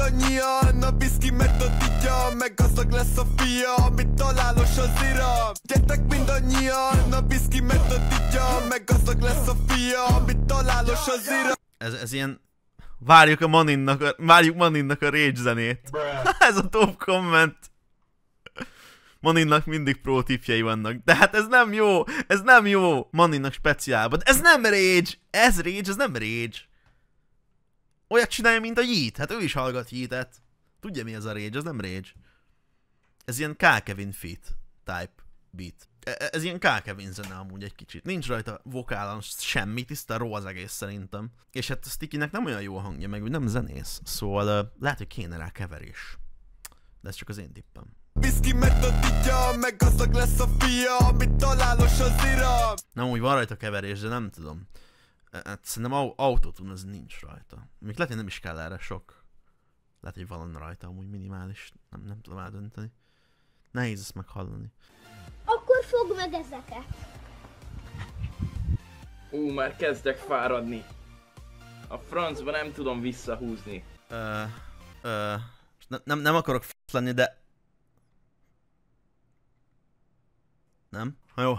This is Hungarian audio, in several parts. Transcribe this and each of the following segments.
mindannyian A biszki megtatítja, meg gazdag lesz a fia Amit találos az ira Gyertek mindannyian, a biszki megtatítja Meg gazdag lesz a fia, amit találos az ira ez, ez ilyen... Várjuk a Maninnak a, várjuk Maninnak a rage zenét. ez a top komment. Maninnak mindig pro tipjei vannak. De hát ez nem jó, ez nem jó Maninnak speciálban. Ez nem rage, ez rage, ez nem rage csinálja, mint a Yeet. Hát ő is hallgat Yeetet. Tudja mi ez a rage, az nem rage. Ez ilyen K. Kevin Fit type beat. E, e, ez ilyen K. Kevin zene amúgy egy kicsit. Nincs rajta vokálon semmi, tiszta ró az egész szerintem. És hát a Stickynek nem olyan jó hangja, meg úgy nem zenész. Szóval uh, lehet, hogy kéne rá keverés. De ez csak az én tippem. Viszki metodítja, meg gazdag lesz a fia, amit találos az iram. Na úgy van rajta keverés, de nem tudom. Hát szerintem autotune az nincs rajta. Még lehet, hogy nem is kell erre sok. Lehet, hogy van rajta amúgy minimális. Nem, nem tudom eldönteni. Nehéz ezt meghallani. Akkor fogd meg ezeket. Ú, már kezdek fáradni. A francba nem tudom visszahúzni. Ö, ö, ne, nem, nem akarok f*** lenni, de... Nem? Jó,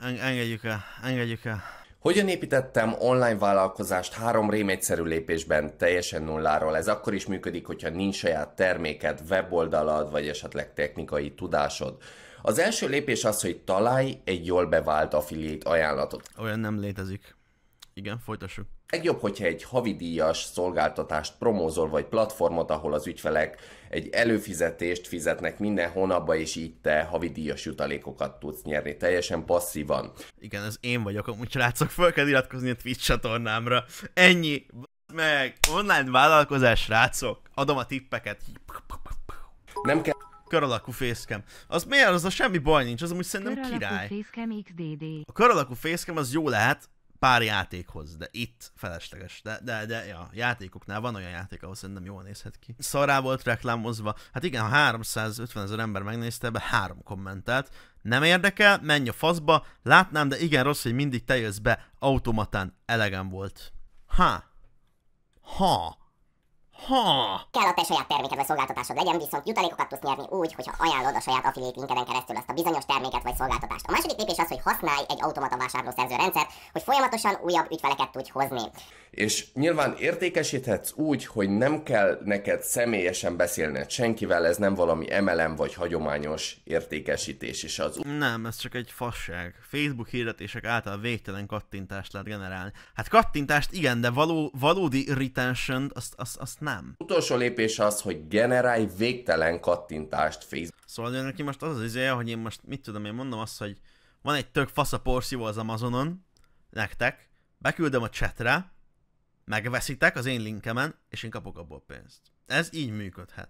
engedjük el, engedjük el. Hogyan építettem online vállalkozást három rém egyszerű lépésben teljesen nulláról? Ez akkor is működik, hogyha nincs saját terméked, weboldalad, vagy esetleg technikai tudásod. Az első lépés az, hogy találj egy jól bevált affiliate ajánlatot. Olyan nem létezik. Igen, folytassuk. Legjobb, hogyha egy havidíjas szolgáltatást promózol, vagy platformot, ahol az ügyfelek egy előfizetést fizetnek minden hónapban, és így te havidíjas jutalékokat tudsz nyerni, teljesen passzívan. Igen, ez én vagyok, amúgy srácok, fel kell iratkozni a Twitch csatornámra. Ennyi, meg, online vállalkozás, srácok, adom a tippeket. Nem kell kör alakú fészkem. Az miért? Az a semmi baj nincs, az amúgy szerintem kör király. fészkem XDD. A kör alakú fészkem az jó lehet, pár játékhoz, de itt felesleges. De, de, de ja, játékoknál van olyan játék, ahol szerintem jól nézhet ki. Szará szóval volt reklámozva. Hát igen, ha 350 ezer ember megnézte be három kommentet. nem érdekel, menj a faszba, látnám, de igen rossz, hogy mindig te jössz be, automatán elegem volt. Ha. Ha. Ha! Kell a te saját terméked vagy szolgáltatásod legyen, viszont jutalékokat tudsz nyerni úgy, hogyha ajánlod a saját affiliate linkeden keresztül azt a bizonyos terméket vagy szolgáltatást. A második lépés az, hogy használj egy automata vásárlószerző rendszert, hogy folyamatosan újabb ügyfeleket tudj hozni. És nyilván értékesíthetsz úgy, hogy nem kell neked személyesen beszélned senkivel, ez nem valami MLM vagy hagyományos értékesítés is az. Nem, ez csak egy fasság. Facebook hirdetések által végtelen kattintást lehet generálni. Hát kattintást igen, de való, valódi retention azt, azt, azt nem nem. Utolsó lépés az, hogy generálj végtelen kattintást Facebook. Szóval jön neki most az az izéje, hogy én most mit tudom, én mondom azt, hogy van egy tök fasz a porszívó az Amazonon, nektek, beküldöm a chatre, megveszitek az én linkemen, és én kapok abból pénzt. Ez így működhet.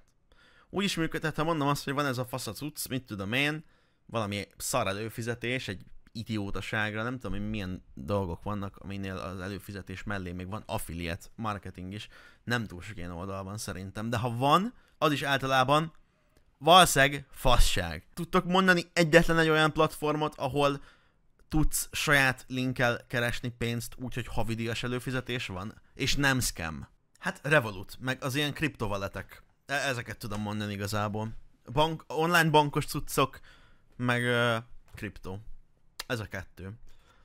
Úgy is működhet, ha mondom azt, hogy van ez a fasz a cucc, mit tudom én, valami szar előfizetés, egy idiótaságra, nem tudom, hogy milyen dolgok vannak, aminél az előfizetés mellé még van affiliate marketing is, nem túl sok ilyen van szerintem, de ha van, az is általában valszeg fasság. Tudtok mondani egyetlen egy olyan platformot, ahol tudsz saját linkkel keresni pénzt úgy, hogy havidíjas előfizetés van, és nem scam. Hát Revolut, meg az ilyen kriptovaletek. E- ezeket tudom mondani igazából. Bank, online bankos cuccok, meg uh, kriptó. Ez a kettő.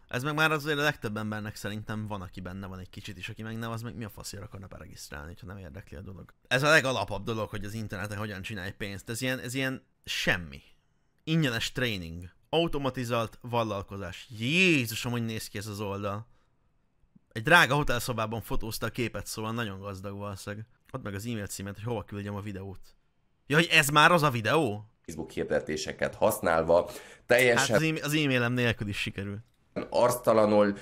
Ez meg már azért a legtöbb embernek szerintem van, aki benne van egy kicsit is, aki meg nem, az meg mi a faszért akarna beregisztrálni, ha nem érdekli a dolog. Ez a legalapabb dolog, hogy az interneten hogyan csinálj pénzt. Ez ilyen, ez ilyen semmi. Ingyenes tréning. Automatizált vallalkozás. Jézusom, hogy néz ki ez az oldal. Egy drága hotelszobában fotózta a képet, szóval nagyon gazdag valószínűleg. Add meg az e-mail címet, hogy hova küldjem a videót. Ja, hogy ez már az a videó? Facebook hirdetéseket használva. Teljesen... Hát az, e- az e-mailem nélkül is sikerült. Arctalanul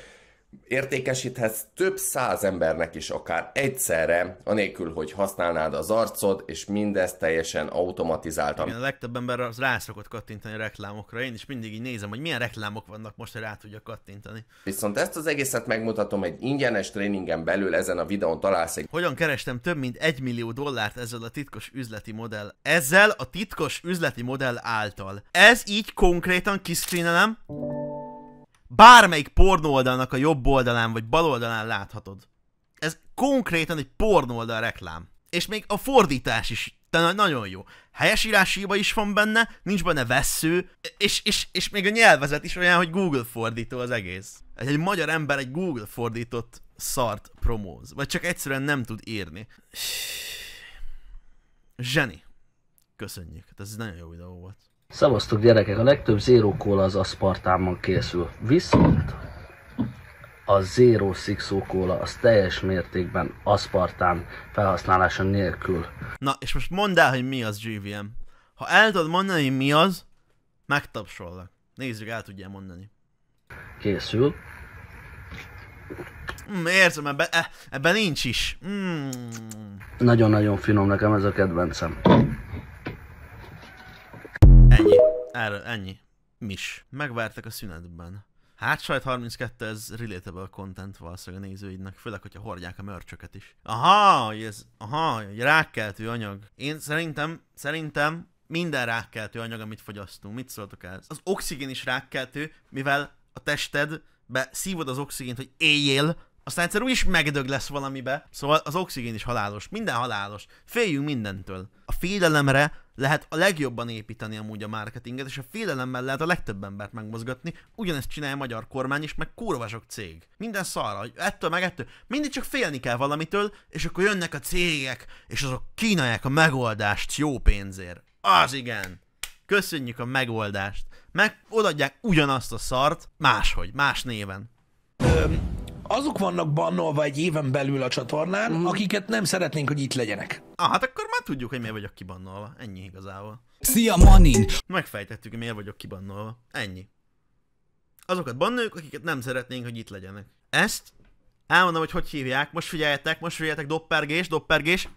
értékesíthetsz több száz embernek is akár egyszerre, anélkül, hogy használnád az arcod, és mindezt teljesen automatizáltan. Igen, a legtöbb ember az rászokott kattintani a reklámokra, én is mindig így nézem, hogy milyen reklámok vannak most, hogy rá tudja kattintani. Viszont ezt az egészet megmutatom egy ingyenes tréningen belül, ezen a videón találsz egy... Hogyan kerestem több mint egy millió dollárt ezzel a titkos üzleti modell? Ezzel a titkos üzleti modell által. Ez így konkrétan kiszkrinelem bármelyik oldalnak a jobb oldalán vagy bal oldalán láthatod. Ez konkrétan egy oldal reklám. És még a fordítás is de nagyon jó. Helyesírás hiba is van benne, nincs benne vesző, és, és, és még a nyelvezet is olyan, hogy Google fordító az egész. Egy magyar ember egy Google fordított szart promóz, vagy csak egyszerűen nem tud írni. Zseni. Köszönjük, hát ez nagyon jó videó volt. Szavaztok gyerekek, a legtöbb Zero Cola az aszpartámmal készül. Viszont a Zero Sixo Cola az teljes mértékben aszpartám felhasználása nélkül. Na, és most mondd el, hogy mi az GVM. Ha el tudod mondani, mi az, megtapsollak. Nézzük, el tudja mondani. Készül. Mm, érzem, ebben, e, ebben nincs is. Hmm. Nagyon-nagyon mm. Nagyon -nagyon finom nekem ez a kedvencem. Erről, ennyi. Mis. Megvertek a szünetben. Hát sajt 32, ez relatable content valószínűleg a nézőidnek, főleg, hogyha hordják a mörcsöket is. Aha, ez, aha, egy rákkeltő anyag. Én szerintem, szerintem minden rákkeltő anyag, amit fogyasztunk. Mit szóltok ez? Az oxigén is rákkeltő, mivel a tested be szívod az oxigént, hogy éljél, aztán egyszer úgyis megdög lesz valamibe. Szóval az oxigén is halálos, minden halálos. Féljünk mindentől. A félelemre lehet a legjobban építeni amúgy a marketinget, és a félelemmel lehet a legtöbb embert megmozgatni. Ugyanezt csinálja a magyar kormány is, meg kurva sok cég. Minden szarra, hogy ettől meg ettől. Mindig csak félni kell valamitől, és akkor jönnek a cégek, és azok kínálják a megoldást jó pénzért. Az igen! Köszönjük a megoldást. Meg odaadják ugyanazt a szart, máshogy, más néven. Öm, azok vannak bannolva egy éven belül a csatornán, mm. akiket nem szeretnénk, hogy itt legyenek. Ah, hát akkor tudjuk, hogy miért vagyok kibannolva. Ennyi igazából. Szia, Manin! Megfejtettük, hogy miért vagyok kibannolva. Ennyi. Azokat bannoljuk, akiket nem szeretnénk, hogy itt legyenek. Ezt elmondom, hogy hogy hívják. Most figyeljetek, most figyeljetek, doppergés, doppergés.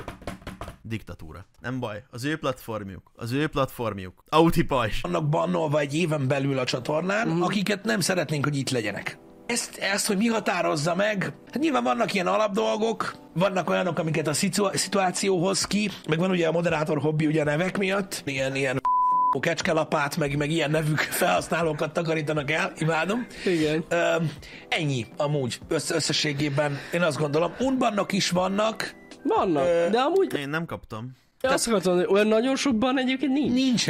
Diktatúra. Nem baj, az ő platformjuk, az ő platformjuk. Autipajs. Annak bannolva egy éven belül a csatornán, mm. akiket nem szeretnénk, hogy itt legyenek ezt, ezt, hogy mi határozza meg, hát nyilván vannak ilyen alapdolgok, vannak olyanok, amiket a szituáció szituációhoz ki, meg van ugye a moderátor hobbi ugye a nevek miatt, ilyen, ilyen kecskelapát, meg, meg ilyen nevük felhasználókat takarítanak el, imádom. Igen. Ö, ennyi amúgy össz, összességében, én azt gondolom. Unbannak is vannak. Vannak, ö, de amúgy... Én nem kaptam. Te... Azt akartam, hogy olyan nagyon sokban egyébként nincs. Nincs.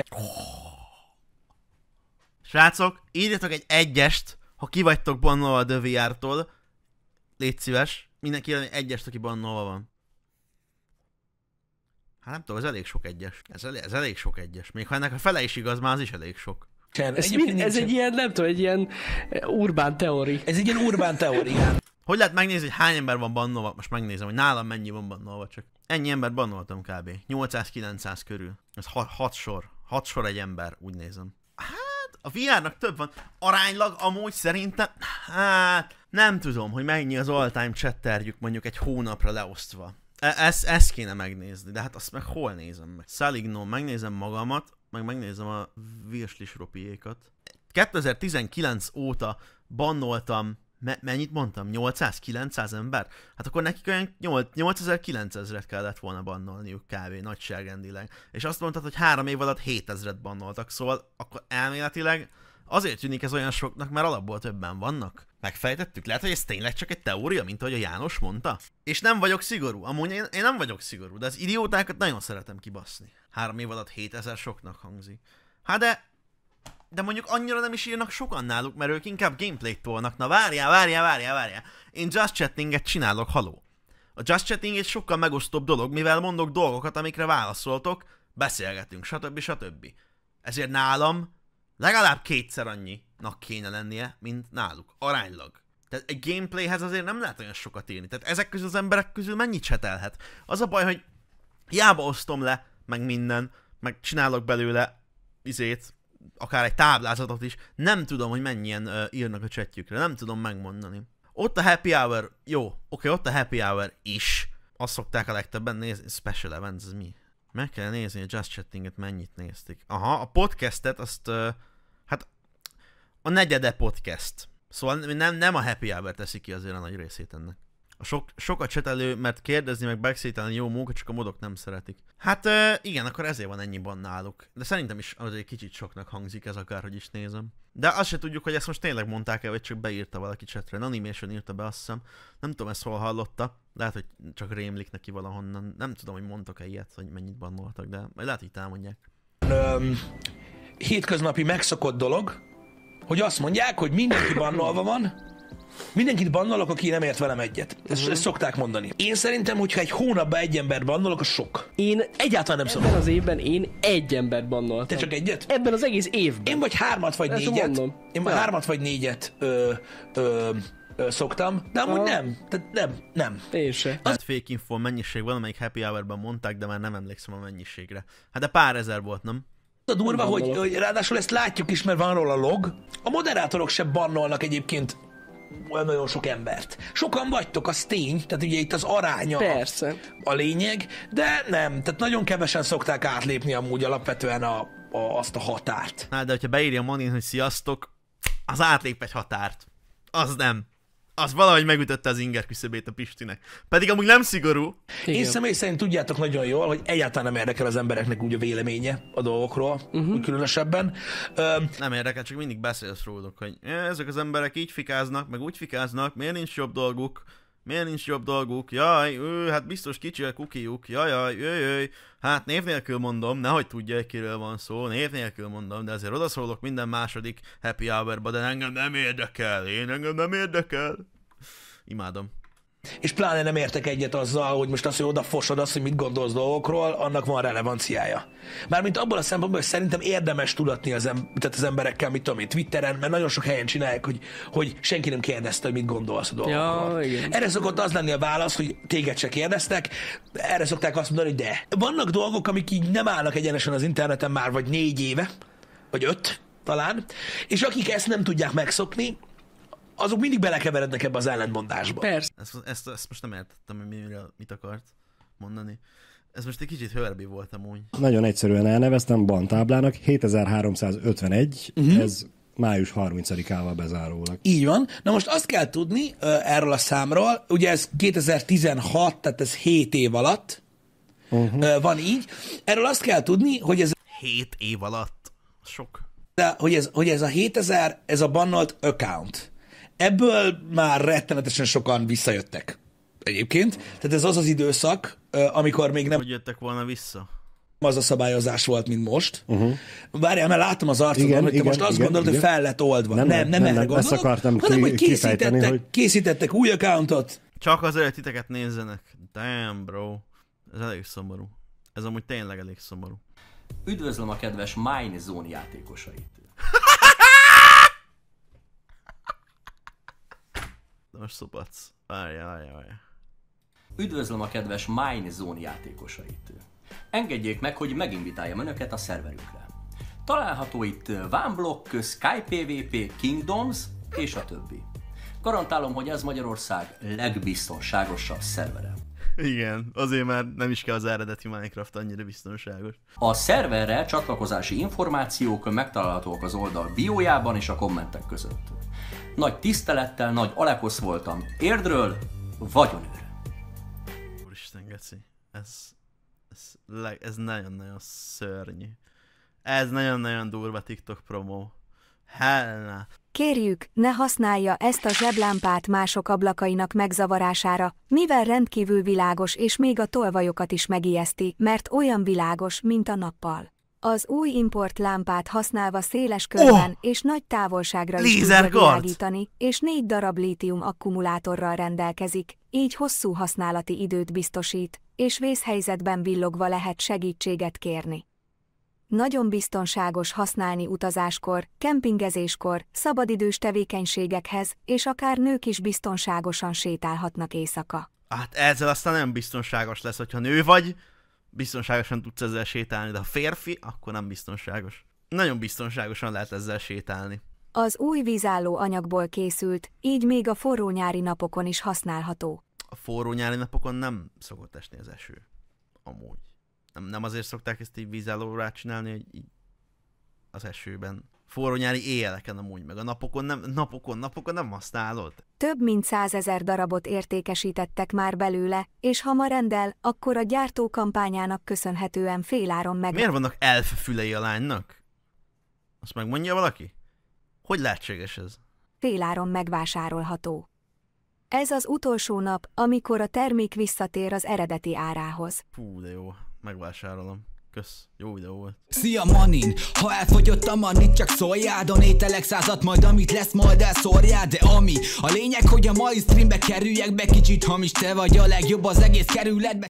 Srácok, írjatok egy egyest, ha kivagytok bannolva a The VR-tól, légy szíves, mindenki egyes, aki bannolva van. Hát nem tudom, ez elég sok egyes. Ez elég, ez elég sok egyes. Még ha ennek a fele is igaz, már az is elég sok. Sem, ez, mi, ez egy ilyen, nem tudom, egy ilyen eh, urbán teóri. Ez egy ilyen urbán teóri. hogy lehet megnézni, hogy hány ember van bannolva? Most megnézem, hogy nálam mennyi van bannolva csak. Ennyi ember bannoltam kb. 800-900 körül. Ez 6 sor. 6 sor egy ember, úgy nézem. A VR-nak több van. Aránylag amúgy szerintem, hát nem tudom, hogy mennyi az all-time chatterjük mondjuk egy hónapra leosztva. E ezt, ezt kéne megnézni, de hát azt meg hol nézem meg? Saligno, megnézem magamat, meg megnézem a virslis ropiékat. 2019 óta bannoltam me- mennyit mondtam? 800-900 ember? Hát akkor nekik olyan 8900-et kellett volna bannolniuk kávé nagyságrendileg. És azt mondtad, hogy három év alatt 7000-et bannoltak, szóval akkor elméletileg azért tűnik ez olyan soknak, mert alapból többen vannak. Megfejtettük? Lehet, hogy ez tényleg csak egy teória, mint ahogy a János mondta? És nem vagyok szigorú. Amúgy én, én nem vagyok szigorú, de az idiótákat nagyon szeretem kibaszni. Három év alatt 7000 soknak hangzik. Hát de de mondjuk annyira nem is írnak sokan náluk, mert ők inkább gameplayt tolnak. Na várjál, várjál, várjál, várjál. Én just chattinget csinálok, haló. A just chatting egy sokkal megosztóbb dolog, mivel mondok dolgokat, amikre válaszoltok, beszélgetünk, stb. stb. Ezért nálam legalább kétszer annyinak kéne lennie, mint náluk, aránylag. Tehát egy gameplayhez azért nem lehet olyan sokat írni. Tehát ezek közül az emberek közül mennyit csetelhet? Az a baj, hogy hiába osztom le, meg minden, meg csinálok belőle izét, akár egy táblázatot is, nem tudom, hogy mennyien uh, írnak a csetjükre, nem tudom megmondani. Ott a happy hour, jó, oké, okay, ott a happy hour is. Azt szokták a legtöbben nézni, special events, ez mi? Meg kell nézni a Just Chattinget, mennyit nézték. Aha, a podcastet azt, uh, hát a negyede podcast. Szóval nem, nem a happy hour teszi ki azért a nagy részét ennek a sok, sokat csetelő, mert kérdezni meg backstage jó munka, csak a modok nem szeretik. Hát igen, akkor ezért van ennyi van náluk. De szerintem is az egy kicsit soknak hangzik ez akárhogy is nézem. De azt se tudjuk, hogy ezt most tényleg mondták el, vagy csak beírta valaki csetre. Animation írta be, azt hiszem. Nem tudom, ezt hol hallotta. Lehet, hogy csak rémlik neki valahonnan. Nem tudom, hogy mondtak-e ilyet, hogy mennyit bannoltak, de majd lehet, hogy támadják. Um, hétköznapi megszokott dolog, hogy azt mondják, hogy mindenki bannolva van, Mindenkit bannalok, aki nem ért velem egyet. Ezt, uh-huh. ezt szokták mondani. Én szerintem, hogyha egy hónapban egy ember bannalok, az sok. Én egyáltalán nem szoktam. Ebben az évben én egy ember bannoltam. Te csak egyet? Ebben az egész évben. Én vagy hármat vagy ezt négyet. Mondom. Én vagy hármat vagy négyet ö, ö, ö, szoktam, de amúgy Aha. nem. Tehát nem, nem. Én se. Az... Hát fake info mennyiség amelyik happy hour ban mondták, de már nem emlékszem a mennyiségre. Hát de pár ezer volt, nem? a durva, hogy, hogy ráadásul ezt látjuk is, mert van róla log. A moderátorok se bannolnak egyébként olyan nagyon sok embert. Sokan vagytok, az tény, tehát ugye itt az aránya Persze. a lényeg, de nem, tehát nagyon kevesen szokták átlépni amúgy alapvetően a, a, azt a határt. Hát, de hogyha beírja Monin, hogy sziasztok, az átlép egy határt. Az nem az valahogy megütötte az inger küszöbét a Pistinek. Pedig amúgy nem szigorú. Igen. Én személy szerint tudjátok nagyon jól, hogy egyáltalán nem érdekel az embereknek úgy a véleménye a dolgokról, uh-huh. úgy különösebben. Um, nem érdekel, csak mindig beszélsz róluk, hogy ezek az emberek így fikáznak, meg úgy fikáznak, miért nincs jobb dolguk, Miért nincs jobb dolguk? Jaj, ő, hát biztos kicsi a kukijuk. jaj, jaj. Hát név nélkül mondom, nehogy tudja, kiről van szó. Név nélkül mondom, de azért odaszólok minden második happy hour de engem nem érdekel. Én engem nem érdekel. Imádom. És pláne nem értek egyet azzal, hogy most azt, hogy odafosod azt, hogy mit gondolsz dolgokról, annak van relevanciája. Mármint abból a szempontból, hogy szerintem érdemes tudatni az, em- tehát az emberekkel, mit tudom én, Twitteren, mert nagyon sok helyen csinálják, hogy, hogy senki nem kérdezte, hogy mit gondolsz a dolgokról. Ja, Erre szokott az lenni a válasz, hogy téged se kérdeztek, erre szokták azt mondani, hogy de. Vannak dolgok, amik így nem állnak egyenesen az interneten már vagy négy éve, vagy öt, talán, és akik ezt nem tudják megszokni, azok mindig belekeverednek ebbe az ellentmondásba. Persze. Ezt, ezt, ezt most nem értettem, hogy mire, mit akart mondani. Ez most egy kicsit hörbi volt amúgy. Nagyon egyszerűen elneveztem bantáblának, 7351, uh-huh. ez május 30-ával bezárólag. Így van. Na most azt kell tudni erről a számról, ugye ez 2016, tehát ez 7 év alatt uh-huh. van így. Erről azt kell tudni, hogy ez... 7 év alatt? Sok. De, hogy ez, hogy ez a 7000, ez a bannolt account. Ebből már rettenetesen sokan visszajöttek egyébként. Tehát ez az az időszak, amikor még nem... Hogy jöttek volna vissza? az a szabályozás volt, mint most. Uh-huh. Várjál, mert látom az arcodon, igen, hogy te igen, most azt igen, gondolod, igen. hogy fel lett oldva. Nem, nem, nem, nem nem, nem, gondolok, ezt akartam hanem, hogy készítettek, hogy... készítettek új accountot. Csak azért, titeket nézzenek. Damn, bro. Ez elég szomorú. Ez amúgy tényleg elég szomorú. Üdvözlöm a kedves Minezone játékosait. most szopatsz. Várja, várja, várja. Üdvözlöm a kedves Zone játékosait. Engedjék meg, hogy meginvitáljam Önöket a szerverünkre. Található itt Vámblock, Sky PvP, Kingdoms és a többi. Garantálom, hogy ez Magyarország legbiztonságosabb szervere. Igen, azért már nem is kell az eredeti Minecraft annyira biztonságos. A szerverre csatlakozási információk megtalálhatók az oldal biójában és a kommentek között. Nagy tisztelettel, nagy Alekosz voltam. Érdről, vagyonőr. Úristen, geci. Ez, ez, ez nagyon-nagyon szörnyű. Ez nagyon-nagyon durva TikTok promó. Helna. Kérjük, ne használja ezt a zseblámpát mások ablakainak megzavarására, mivel rendkívül világos és még a tolvajokat is megijeszti, mert olyan világos, mint a nappal. Az új import lámpát használva széles körben oh! és nagy távolságra is tudja világítani, és négy darab lítium akkumulátorral rendelkezik, így hosszú használati időt biztosít, és vészhelyzetben villogva lehet segítséget kérni. Nagyon biztonságos használni utazáskor, kempingezéskor, szabadidős tevékenységekhez, és akár nők is biztonságosan sétálhatnak éjszaka. Hát ezzel aztán nem biztonságos lesz, hogyha nő vagy, biztonságosan tudsz ezzel sétálni, de ha férfi, akkor nem biztonságos. Nagyon biztonságosan lehet ezzel sétálni. Az új vízálló anyagból készült, így még a forró nyári napokon is használható. A forró nyári napokon nem szokott esni az eső. Amúgy nem, nem azért szokták ezt így vízállóra csinálni, hogy így az esőben forró nyári éjjeleken amúgy, meg a napokon nem, napokon, napokon nem használod. Több mint százezer darabot értékesítettek már belőle, és ha ma rendel, akkor a gyártó kampányának köszönhetően féláron meg... Miért vannak elf fülei a lánynak? Azt megmondja valaki? Hogy lehetséges ez? Féláron megvásárolható. Ez az utolsó nap, amikor a termék visszatér az eredeti árához. Fú, de jó megvásárolom. Kösz, jó videó volt. Szia Manin, ha elfogyott a manit, csak szóljál, donételek százat, majd amit lesz, majd elszórjál, de ami. A lényeg, hogy a mai streambe kerüljek be, kicsit hamis te vagy a legjobb az egész kerületbe.